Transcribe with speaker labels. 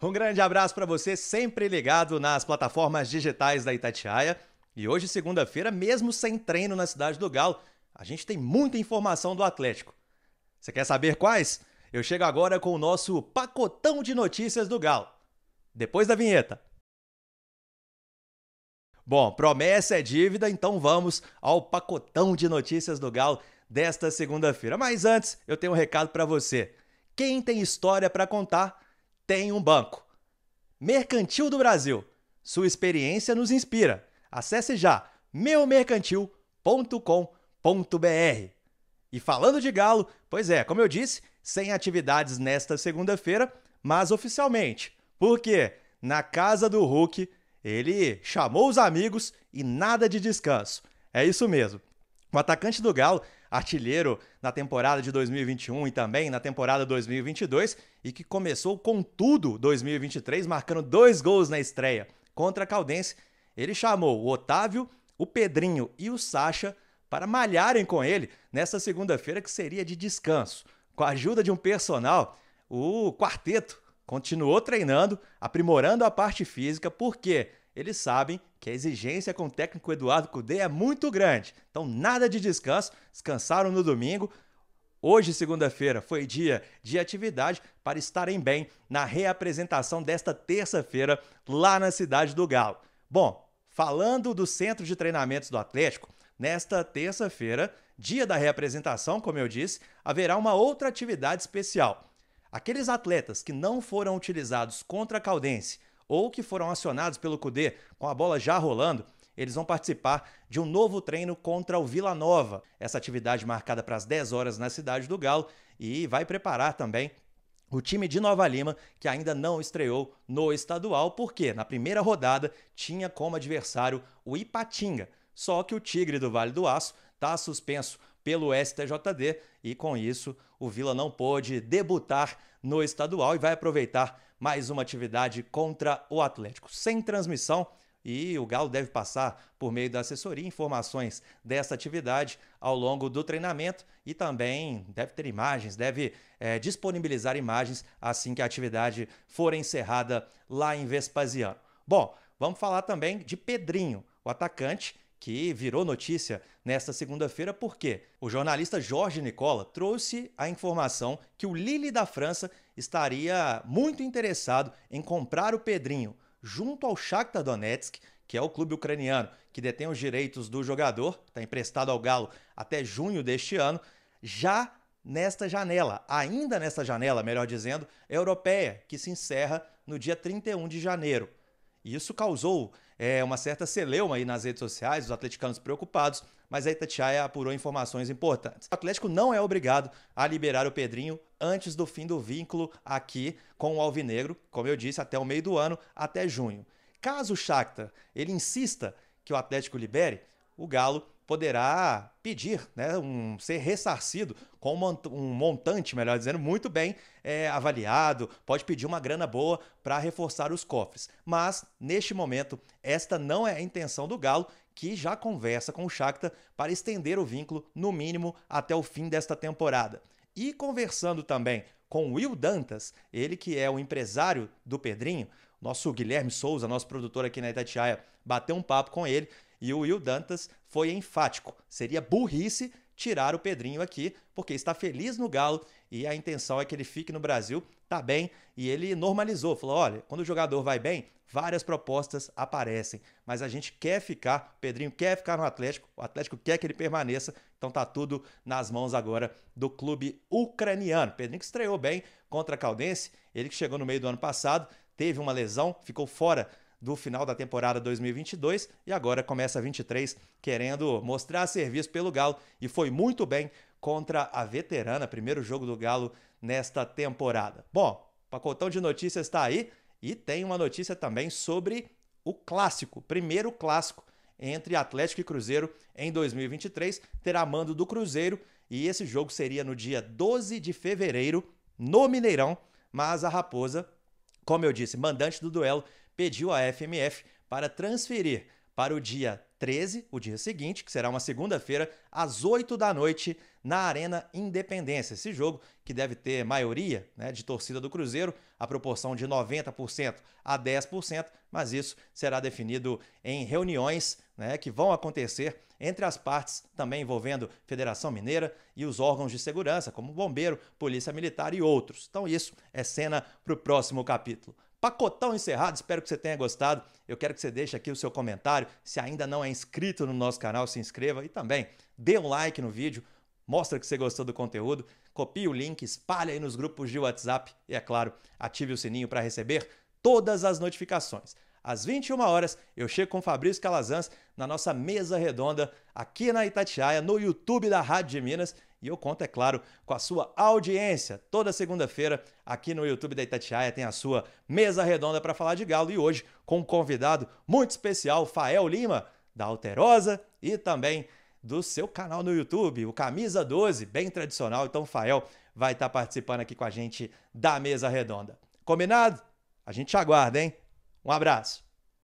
Speaker 1: Um grande abraço para você, sempre ligado nas plataformas digitais da Itatiaia. E hoje, segunda-feira, mesmo sem treino na cidade do Galo, a gente tem muita informação do Atlético. Você quer saber quais? Eu chego agora com o nosso pacotão de notícias do Galo. Depois da vinheta. Bom, promessa é dívida, então vamos ao pacotão de notícias do Galo desta segunda-feira. Mas antes, eu tenho um recado para você. Quem tem história para contar, tem um banco. Mercantil do Brasil. Sua experiência nos inspira. Acesse já meumercantil.com.br. E falando de galo, pois é, como eu disse, sem atividades nesta segunda-feira, mas oficialmente. Porque na casa do Hulk, ele chamou os amigos e nada de descanso. É isso mesmo. O atacante do Galo artilheiro na temporada de 2021 e também na temporada 2022 e que começou com tudo 2023, marcando dois gols na estreia contra a Caldense. Ele chamou o Otávio, o Pedrinho e o Sacha para malharem com ele nesta segunda-feira que seria de descanso. Com a ajuda de um personal, o quarteto continuou treinando, aprimorando a parte física, porque eles sabem que a exigência com o técnico Eduardo Cudê é muito grande. Então, nada de descanso, descansaram no domingo. Hoje, segunda-feira, foi dia de atividade para estarem bem na reapresentação desta terça-feira lá na Cidade do Galo. Bom, falando do centro de treinamentos do Atlético, nesta terça-feira, dia da reapresentação, como eu disse, haverá uma outra atividade especial. Aqueles atletas que não foram utilizados contra a Caldense ou que foram acionados pelo Cudê com a bola já rolando, eles vão participar de um novo treino contra o Vila Nova. Essa atividade marcada para as 10 horas na cidade do Galo e vai preparar também o time de Nova Lima, que ainda não estreou no estadual, porque na primeira rodada tinha como adversário o Ipatinga. Só que o Tigre do Vale do Aço está suspenso pelo STJD e com isso o Vila não pôde debutar no estadual e vai aproveitar mais uma atividade contra o Atlético. Sem transmissão, e o Galo deve passar por meio da assessoria informações dessa atividade ao longo do treinamento e também deve ter imagens, deve é, disponibilizar imagens assim que a atividade for encerrada lá em Vespasiano. Bom, vamos falar também de Pedrinho, o atacante que virou notícia nesta segunda-feira porque o jornalista Jorge Nicola trouxe a informação que o Lille da França estaria muito interessado em comprar o Pedrinho junto ao Shakhtar Donetsk, que é o clube ucraniano que detém os direitos do jogador, está emprestado ao Galo até junho deste ano, já nesta janela, ainda nesta janela, melhor dizendo, europeia, que se encerra no dia 31 de janeiro. Isso causou é, uma certa celeuma aí nas redes sociais, os atleticanos preocupados, mas a Itatiaia apurou informações importantes. O Atlético não é obrigado a liberar o Pedrinho antes do fim do vínculo aqui com o Alvinegro, como eu disse, até o meio do ano, até junho. Caso o Shakhtar ele insista que o Atlético libere, o Galo poderá pedir, né, um, ser ressarcido com um montante, melhor dizendo, muito bem é, avaliado, pode pedir uma grana boa para reforçar os cofres. Mas, neste momento, esta não é a intenção do Galo, que já conversa com o Shakhtar para estender o vínculo, no mínimo, até o fim desta temporada. E conversando também com Will Dantas, ele que é o empresário do Pedrinho, nosso Guilherme Souza, nosso produtor aqui na Itatiaia, bateu um papo com ele e o Will Dantas foi enfático. Seria burrice tirar o Pedrinho aqui, porque está feliz no Galo e a intenção é que ele fique no Brasil, tá bem. E ele normalizou, falou: olha, quando o jogador vai bem, várias propostas aparecem, mas a gente quer ficar, o Pedrinho quer ficar no Atlético, o Atlético quer que ele permaneça, então tá tudo nas mãos agora do clube ucraniano. Pedrinho que estreou bem contra a Caldense, ele que chegou no meio do ano passado, teve uma lesão, ficou fora do final da temporada 2022 e agora começa 23 querendo mostrar serviço pelo Galo e foi muito bem contra a veterana, primeiro jogo do Galo nesta temporada. Bom, pacotão de notícias está aí e tem uma notícia também sobre o clássico, primeiro clássico entre Atlético e Cruzeiro em 2023, terá mando do Cruzeiro e esse jogo seria no dia 12 de fevereiro no Mineirão, mas a Raposa, como eu disse, mandante do duelo, pediu à FMF para transferir para o dia 13, o dia seguinte, que será uma segunda-feira, às 8 da noite, na Arena Independência. Esse jogo, que deve ter maioria né, de torcida do Cruzeiro, a proporção de 90% a 10%, mas isso será definido em reuniões né, que vão acontecer entre as partes, também envolvendo Federação Mineira e os órgãos de segurança, como Bombeiro, Polícia Militar e outros. Então, isso é cena para o próximo capítulo. Pacotão encerrado, espero que você tenha gostado. Eu quero que você deixe aqui o seu comentário. Se ainda não é inscrito no nosso canal, se inscreva e também dê um like no vídeo, mostra que você gostou do conteúdo, copie o link, espalhe aí nos grupos de WhatsApp e, é claro, ative o sininho para receber todas as notificações. Às 21 horas, eu chego com Fabrício Calazans na nossa mesa redonda aqui na Itatiaia, no YouTube da Rádio de Minas. E eu conto, é claro, com a sua audiência. Toda segunda-feira, aqui no YouTube da Itatiaia, tem a sua mesa redonda para falar de galo. E hoje, com um convidado muito especial, Fael Lima, da Alterosa e também do seu canal no YouTube, o Camisa 12, bem tradicional. Então, Fael vai estar tá participando aqui com a gente da mesa redonda. Combinado? A gente te aguarda, hein? Um abraço.